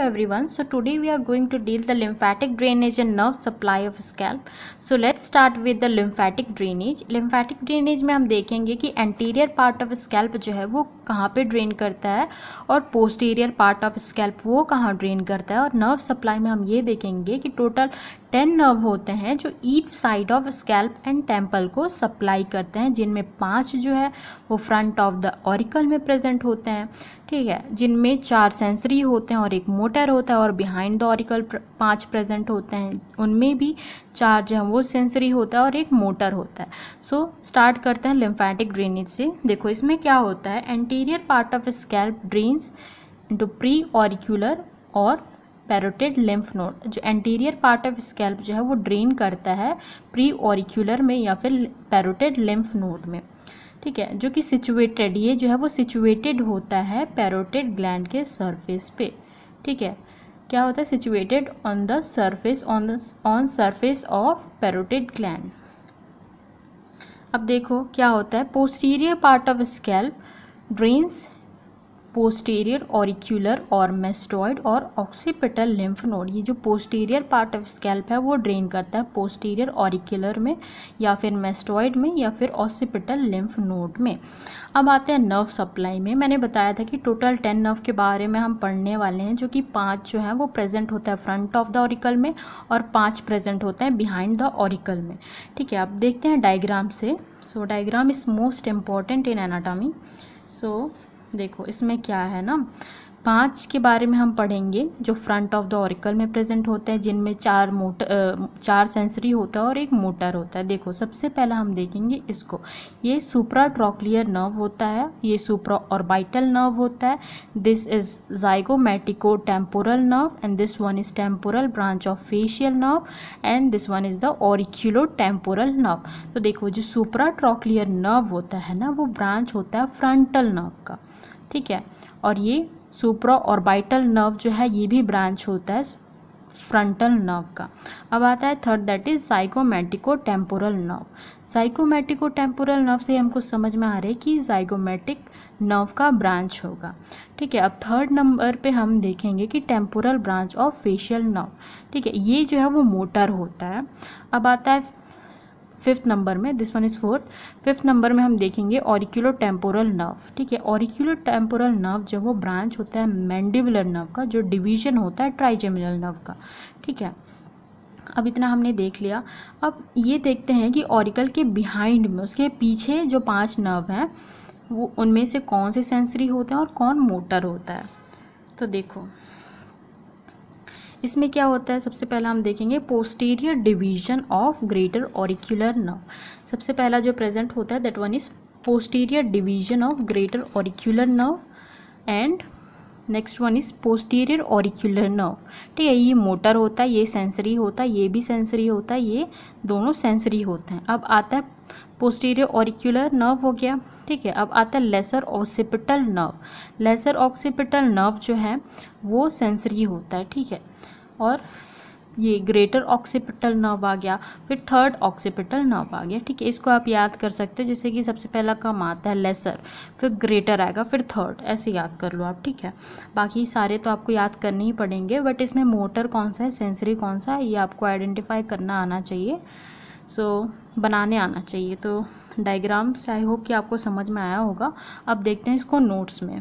everyone so today we are going to deal the lymphatic drainage and nerve supply of scalp so let's start with the lymphatic drainage lymphatic drainage में हम देखेंगे कि anterior part of scalp जो है वो कहाँ पे drain करता है और posterior part of scalp वो कहाँ drain करता है और nerve supply में हम ये देखेंगे कि total टेन नर्व होते हैं जो each side of scalp and temple को सप्लाई करते हैं जिनमें पाँच जो है वो फ्रंट ऑफ द ऑरिकल में प्रेजेंट होते हैं ठीक है जिनमें चार सेंसरी होते हैं और एक मोटर होता है और बिहाइंड द ऑरिकल पांच प्रेजेंट होते हैं उनमें भी चार जो है वो सेंसरी होता है और एक मोटर होता है सो so, स्टार्ट करते हैं लिम्फेटिक ड्रेनेज से देखो इसमें क्या होता है anterior part of scalp drains into pre auricular और पैरोटिड लिम्फ नोड जो एंटीरियर पार्ट ऑफ स्कैल्प जो है वो ड्रेन करता है प्री ऑरिक्यूलर में या फिर पैरोटिड लिम्फ नोड में ठीक है जो कि सिचुएटेड ये जो है वो सिचुएटेड होता है पैरोटिड ग्लैंड के सरफेस पे ठीक है क्या होता है situated on the surface on on surface of parotid gland अब देखो क्या होता है posterior part of scalp drains posterior auricular और मेस्टॉइड और ऑक्सीपिटल लिम्फ नोड ये जो पोस्टेरियर पार्ट ऑफ स्कैल्प है वो ड्रेन करता है पोस्टेरियर ऑरिक्यूलर में या फिर मेस्टॉइड में या फिर ऑक्सीपिटल लिम्फ नोड में अब आते हैं नर्व सप्लाई में मैंने बताया था कि टोटल टेन नर्व के बारे में हम पढ़ने वाले हैं जो कि पाँच जो है वो प्रेजेंट होता है फ्रंट ऑफ द ऑरिकल में और पाँच प्रेजेंट होते हैं बिहाइंड द ऑरिकल में ठीक है आप देखते हैं डायग्राम से so diagram is most important in anatomy so देखो इसमें क्या है ना पाँच के बारे में हम पढ़ेंगे जो फ्रंट ऑफ द ऑरिकल में प्रेजेंट होते हैं जिनमें चार मोटर चार सेंसरी होता है और एक मोटर होता है देखो सबसे पहला हम देखेंगे इसको ये सुप्रा ट्रॉक्लियर नर्व होता है ये सुप्रा ऑर्बिटल नर्व होता है this is zygomatico temporal nerve and this one is temporal branch of facial nerve and this one is the auriculo temporal nerve तो देखो जो सुप्रा ट्रॉक्लियर नर्व होता है ना वो ब्रांच होता है फ्रंटल नर्व का ठीक है और ये और ऑर्बिटल नर्व जो है ये भी ब्रांच होता है फ्रंटल नर्व का अब आता है third that is zygomatico temporal nerve zygomatico temporal nerve से हमको समझ में आ रहा है कि जाइगोमेटिक नर्व का ब्रांच होगा ठीक है अब थर्ड नंबर पे हम देखेंगे कि temporal branch of facial nerve ठीक है ये जो है वो मोटर होता है अब आता है फिफ्थ नंबर में this one is fourth fifth number में हम देखेंगे ऑरिक्यूलो टेम्पोरल नर्व ठीक है ऑरिक्यूलो टेम्पोरल नर्व जो वो ब्रांच होता है मैंडिबुलर नर्व का जो डिवीजन होता है ट्राइजेमिनल नर्व का ठीक है अब इतना हमने देख लिया अब ये देखते हैं कि ऑरिकल के बिहाइंड में उसके पीछे जो पांच नर्व हैं वो उनमें से कौन से सेंसरी होते हैं और कौन मोटर होता है तो देखो इसमें क्या होता है सबसे पहला हम देखेंगे posterior division of greater auricular nerve सबसे पहला जो प्रेजेंट होता है that one is posterior division of greater auricular nerve and next one is posterior auricular nerve ठीक है ये मोटर होता है ये सेंसरी होता है ये भी सेंसरी होता है ये दोनों सेंसरी होते हैं अब आता है पोस्टीरियर ऑरिक्यूलर नर्व हो गया ठीक है अब आता है lesser occipital nerve lesser occipital nerve जो है वो सेंसरी होता है ठीक है और ये ग्रेटर ऑक्सीपिटल नर्व आ गया फिर थर्ड ऑक्सीपिटल नर्व आ गया ठीक है इसको आप याद कर सकते हो जैसे कि सबसे पहला कम आता है लेसर फिर ग्रेटर आएगा फिर थर्ड ऐसे याद कर लो आप ठीक है बाकी सारे तो आपको याद करने ही पड़ेंगे बट इसमें मोटर कौन सा है सेंसरी कौन सा है ये आपको आइडेंटिफाई करना आना चाहिए सो so, बनाने आना चाहिए तो डायग्राम्स आई होप कि आपको समझ में आया होगा अब देखते हैं इसको नोट्स में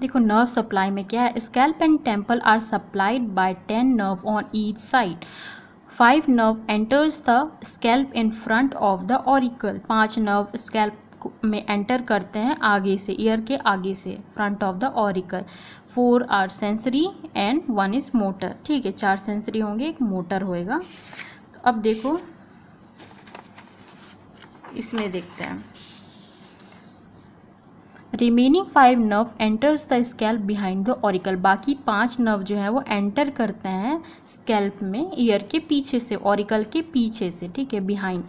देखो नर्व सप्लाई में क्या है scalp and temple are supplied by ten nerve on each side five nerve enters the scalp in front of the auricle पांच नर्व स्कैल्प में एंटर करते हैं आगे से ईयर के आगे से front of the auricle four are sensory and one is motor ठीक है चार सेंसरी होंगे एक मोटर होएगा तो अब देखो इसमें देखते हैं remaining five nerve enters the scalp behind the auricle बाकी पांच नर्व जो है वो एंटर करते हैं स्कैल्प में ईयर के पीछे से ऑरिकल के पीछे से ठीक है बिहाइंड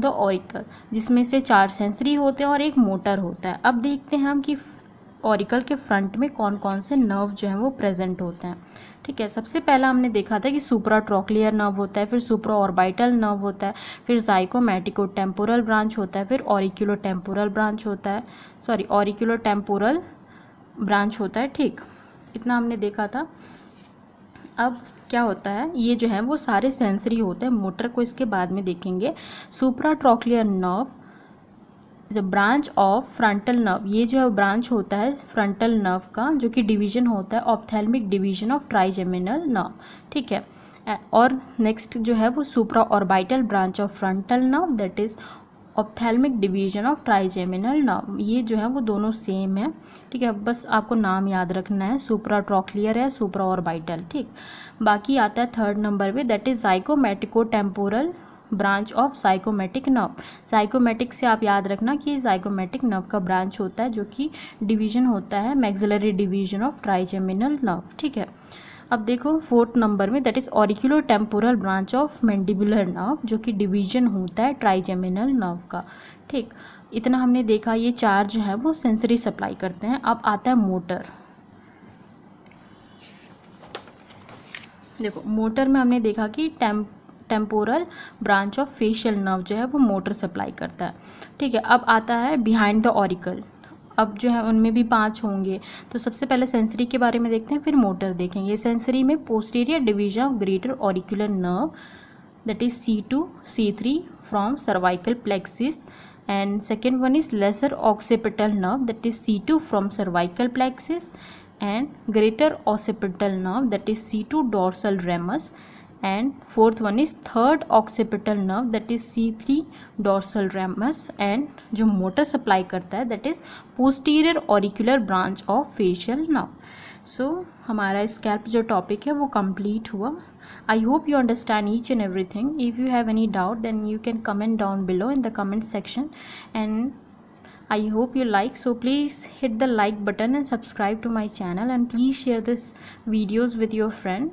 द ऑरिकल जिसमें से चार सेंसरी होते हैं और एक मोटर होता है अब देखते हैं हम कि ऑरिकल के फ्रंट में कौन कौन से नर्व जो हैं वो प्रेजेंट होते हैं ठीक है सबसे पहला हमने देखा था कि सुपरा ट्रोक्लियर नर्व होता है फिर सुप्रा ऑर्बिटल नर्व होता है फिर जाइकोमेटिको टेम्पोरल ब्रांच होता है फिर ऑरिक्यूलो टेम्पोरल ब्रांच होता है सॉरी ऑरिक्यूलो टेम्पोरल ब्रांच होता है ठीक इतना हमने देखा था अब क्या होता है ये जो है वो सारे सेंसरी होते हैं मोटर को इसके बाद में देखेंगे supra trochlear nerve is a branch of frontal nerve ये जो है ब्रांच होता है फ्रंटल नर्व का जो कि डिवीजन होता है ophthalmic division of trigeminal nerve ठीक है और नेक्स्ट जो है वो supra orbital branch of frontal nerve that is ophthalmic division of trigeminal nerve ये जो है वो दोनों सेम है ठीक है बस आपको नाम याद रखना है सुप्रा ट्रॉक्लियर है सुप्रा ऑर्बिटल ठीक बाकी आता है थर्ड नंबर पे that is zygomatico temporal branch of zygomatic nerve zygomatic से आप याद रखना कि साइकोमेटिक नर्व का ब्रांच होता है जो कि डिवीजन होता है maxillary division of trigeminal nerve ठीक है अब देखो फोर्थ नंबर में that is auricular temporal branch of mandibular nerve जो कि डिवीजन होता है ट्राइजेमिनल नर्व का ठीक इतना हमने देखा ये चार जो है वो सेंसरी सप्लाई करते हैं अब आता है मोटर देखो मोटर में हमने देखा कि temp temporal branch of facial nerve जो है वो मोटर सप्लाई करता है ठीक है अब आता है बिहाइंड द ऑरिकल अब जो है उनमें भी पांच होंगे तो सबसे पहले सेंसरी के बारे में देखते हैं फिर मोटर देखेंगे सेंसरी में posterior division of greater auricular nerve that is C two C three from cervical plexus and second one is lesser occipital nerve that is C two from cervical plexus and greater occipital nerve that is C two dorsal ramus and fourth one is third occipital nerve that is C3 dorsal ramus and जो motor supply करता है that is posterior auricular branch of facial nerve so, हमारा scalp जो topic है वो complete हुआ I hope you understand each and everything. If you have any doubt then you can comment down below in the comment section and I hope you like so please hit the like button and subscribe to my channel and please share this videos with your friend